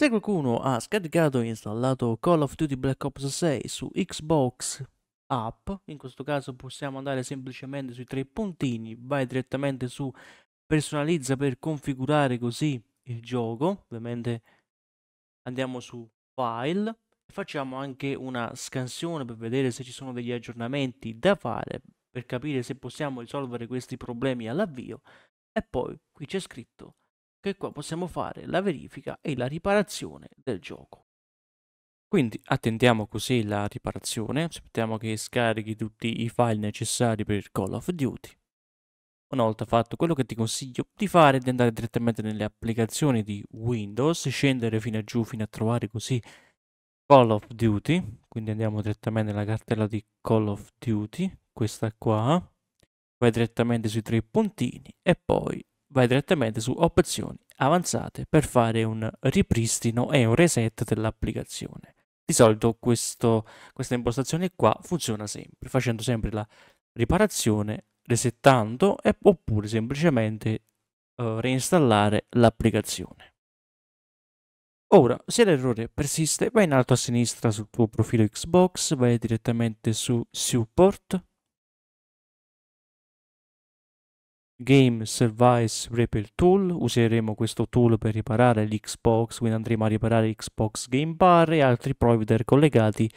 Se qualcuno ha scaricato e installato Call of Duty Black Ops 6 su Xbox App, in questo caso possiamo andare semplicemente sui tre puntini, vai direttamente su personalizza per configurare così il gioco, ovviamente andiamo su file facciamo anche una scansione per vedere se ci sono degli aggiornamenti da fare per capire se possiamo risolvere questi problemi all'avvio e poi qui c'è scritto che qua possiamo fare la verifica e la riparazione del gioco. Quindi attendiamo così la riparazione, aspettiamo che scarichi tutti i file necessari per Call of Duty. Una volta fatto quello che ti consiglio di fare è di andare direttamente nelle applicazioni di Windows, scendere fino a giù fino a trovare così Call of Duty, quindi andiamo direttamente nella cartella di Call of Duty, questa qua, vai direttamente sui tre puntini e poi vai direttamente su opzioni avanzate per fare un ripristino e un reset dell'applicazione. Di solito questo, questa impostazione qua funziona sempre, facendo sempre la riparazione, resettando e, oppure semplicemente uh, reinstallare l'applicazione. Ora, se l'errore persiste, vai in alto a sinistra sul tuo profilo Xbox, vai direttamente su Support, Game Service Repair Tool, useremo questo tool per riparare l'Xbox, quindi andremo a riparare Xbox Game Bar e altri provider collegati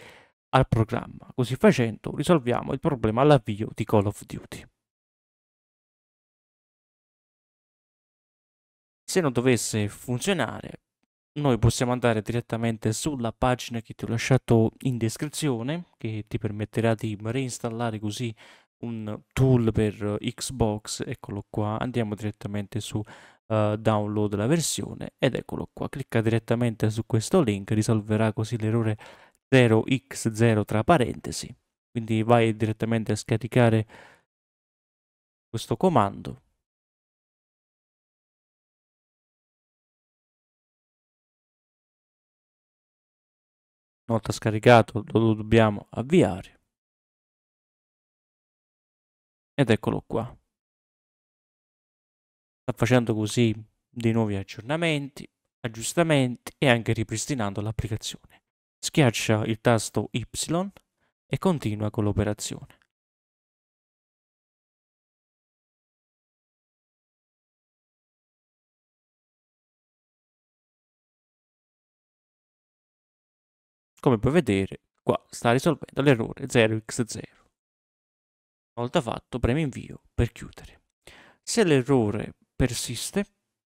al programma. Così facendo risolviamo il problema all'avvio di Call of Duty. Se non dovesse funzionare, noi possiamo andare direttamente sulla pagina che ti ho lasciato in descrizione, che ti permetterà di reinstallare così un tool per Xbox, eccolo qua, andiamo direttamente su uh, download la versione ed eccolo qua, clicca direttamente su questo link, risolverà così l'errore 0x0 tra parentesi, quindi vai direttamente a scaricare questo comando. Una volta scaricato lo dobbiamo avviare ed eccolo qua sta facendo così dei nuovi aggiornamenti aggiustamenti e anche ripristinando l'applicazione schiaccia il tasto Y e continua con l'operazione come puoi vedere qua sta risolvendo l'errore 0x0 una volta fatto, preme invio per chiudere. Se l'errore persiste,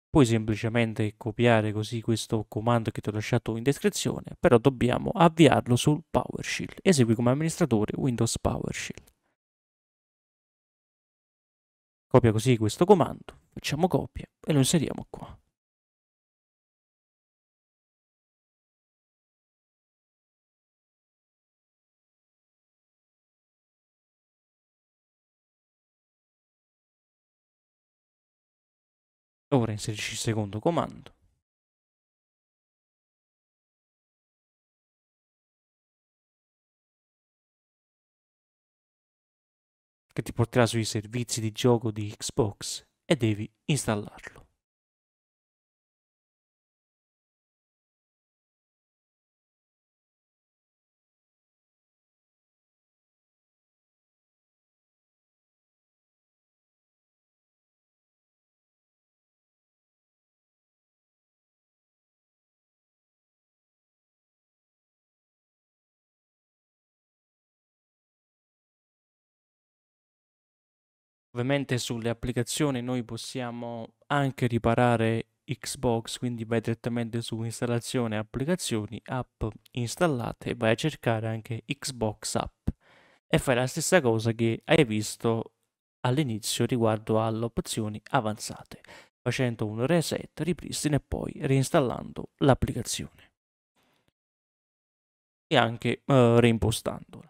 puoi semplicemente copiare così questo comando che ti ho lasciato in descrizione, però dobbiamo avviarlo sul PowerShell. Esegui come amministratore Windows PowerShell. Copia così questo comando, facciamo copia e lo inseriamo qua. Ora inserisci il secondo comando. che ti porterà sui servizi di gioco di Xbox e devi installarlo. Ovviamente sulle applicazioni noi possiamo anche riparare Xbox, quindi vai direttamente su installazione applicazioni, app installate vai a cercare anche Xbox app e fai la stessa cosa che hai visto all'inizio riguardo alle opzioni avanzate, facendo un reset, ripristino e poi reinstallando l'applicazione e anche eh, reimpostandola.